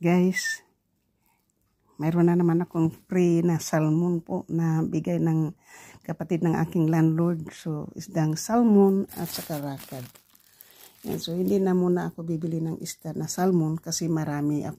Guys, meron na naman akong free na salmon po na bigay ng kapatid ng aking landlord. So, isdang salmon at saka rakad. Yan, so, hindi na muna ako bibili ng isda na salmon kasi marami ako.